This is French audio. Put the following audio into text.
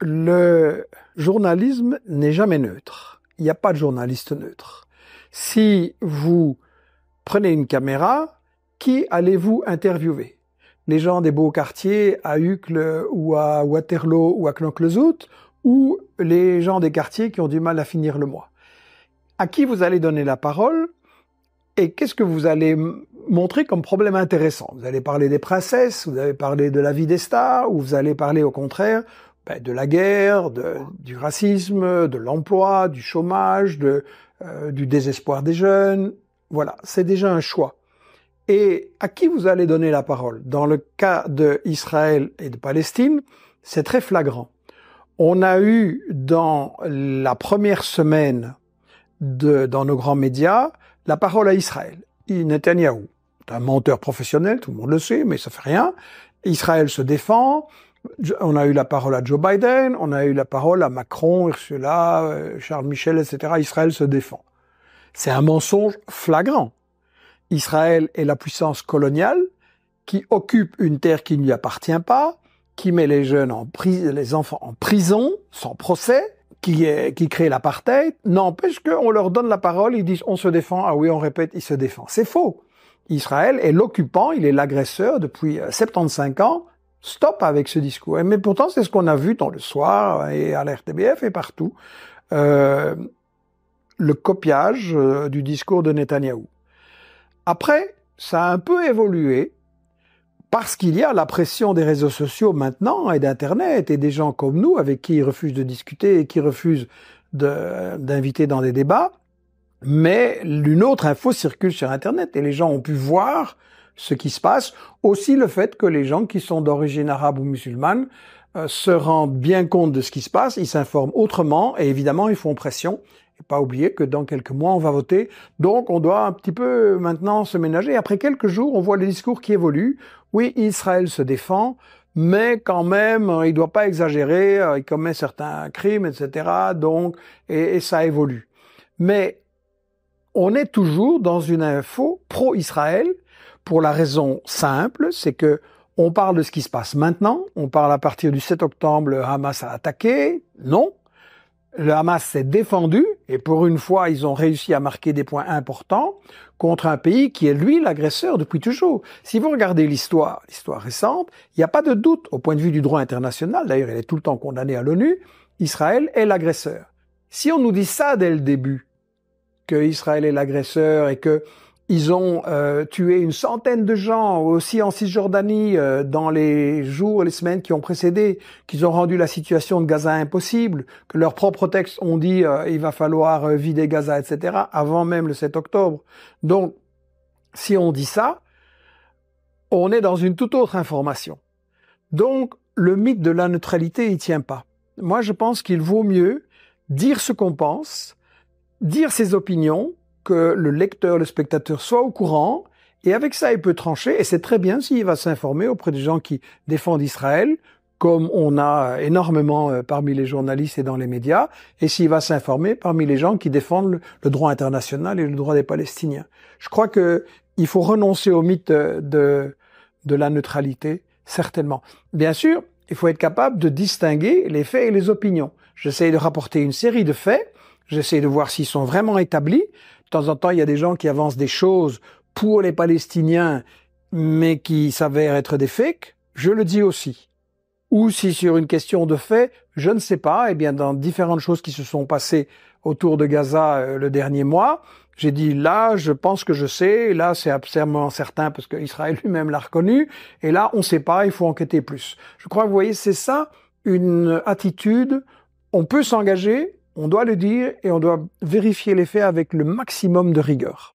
le journalisme n'est jamais neutre. Il n'y a pas de journaliste neutre. Si vous prenez une caméra, qui allez-vous interviewer Les gens des beaux quartiers à Uccle ou à Waterloo ou à knokke ou les gens des quartiers qui ont du mal à finir le mois À qui vous allez donner la parole et qu'est-ce que vous allez montrer comme problème intéressant Vous allez parler des princesses, vous allez parler de la vie des stars ou vous allez parler au contraire ben, de la guerre, du racisme, de l'emploi, du chômage, de, euh, du désespoir des jeunes. Voilà, c'est déjà un choix. Et à qui vous allez donner la parole Dans le cas d'Israël et de Palestine, c'est très flagrant. On a eu dans la première semaine de, dans nos grands médias la parole à Israël. Il Netanyahu, un menteur professionnel, tout le monde le sait, mais ça fait rien. Israël se défend, on a eu la parole à Joe Biden, on a eu la parole à Macron, Ursula, euh, Charles Michel, etc. Israël se défend. C'est un mensonge flagrant. Israël est la puissance coloniale qui occupe une terre qui ne lui appartient pas, qui met les jeunes en prison, les enfants en prison, sans procès, qui, qui crée l'apartheid. N'empêche qu'on leur donne la parole, ils disent on se défend, ah oui, on répète, il se défend. C'est faux. Israël est l'occupant, il est l'agresseur depuis euh, 75 ans Stop avec ce discours. Mais pourtant, c'est ce qu'on a vu dans le soir et à l'RTBF et partout. Euh, le copiage euh, du discours de Netanyahou. Après, ça a un peu évolué parce qu'il y a la pression des réseaux sociaux maintenant et d'Internet et des gens comme nous avec qui ils refusent de discuter et qui refusent d'inviter dans des débats. Mais une autre info circule sur Internet et les gens ont pu voir ce qui se passe, aussi le fait que les gens qui sont d'origine arabe ou musulmane euh, se rendent bien compte de ce qui se passe, ils s'informent autrement et évidemment ils font pression. Et pas oublier que dans quelques mois on va voter, donc on doit un petit peu maintenant se ménager. Après quelques jours, on voit les discours qui évoluent. Oui, Israël se défend, mais quand même, il ne doit pas exagérer, euh, il commet certains crimes, etc. Donc, et ça évolue. Mais on est toujours dans une info pro-Israël pour la raison simple, c'est que on parle de ce qui se passe maintenant, on parle à partir du 7 octobre, le Hamas a attaqué, non. Le Hamas s'est défendu, et pour une fois, ils ont réussi à marquer des points importants contre un pays qui est, lui, l'agresseur depuis toujours. Si vous regardez l'histoire, l'histoire récente, il n'y a pas de doute, au point de vue du droit international, d'ailleurs, il est tout le temps condamné à l'ONU, Israël est l'agresseur. Si on nous dit ça dès le début, que Israël est l'agresseur et que ils ont euh, tué une centaine de gens aussi en Cisjordanie euh, dans les jours et les semaines qui ont précédé, qu'ils ont rendu la situation de Gaza impossible, que leurs propres textes ont dit euh, il va falloir euh, vider Gaza, etc., avant même le 7 octobre. Donc, si on dit ça, on est dans une toute autre information. Donc, le mythe de la neutralité, il tient pas. Moi, je pense qu'il vaut mieux dire ce qu'on pense, dire ses opinions, que le lecteur, le spectateur soit au courant, et avec ça, il peut trancher, et c'est très bien s'il va s'informer auprès des gens qui défendent Israël, comme on a énormément euh, parmi les journalistes et dans les médias, et s'il va s'informer parmi les gens qui défendent le droit international et le droit des Palestiniens. Je crois que il faut renoncer au mythe euh, de, de la neutralité, certainement. Bien sûr, il faut être capable de distinguer les faits et les opinions. J'essaie de rapporter une série de faits, j'essaie de voir s'ils sont vraiment établis, de temps en temps, il y a des gens qui avancent des choses pour les Palestiniens, mais qui s'avèrent être des fakes. Je le dis aussi. Ou si sur une question de fait, je ne sais pas, eh bien, dans différentes choses qui se sont passées autour de Gaza euh, le dernier mois, j'ai dit là, je pense que je sais, là c'est absolument certain parce qu'Israël lui-même l'a reconnu, et là on ne sait pas, il faut enquêter plus. Je crois que vous voyez, c'est ça une attitude. On peut s'engager, on doit le dire et on doit vérifier les faits avec le maximum de rigueur.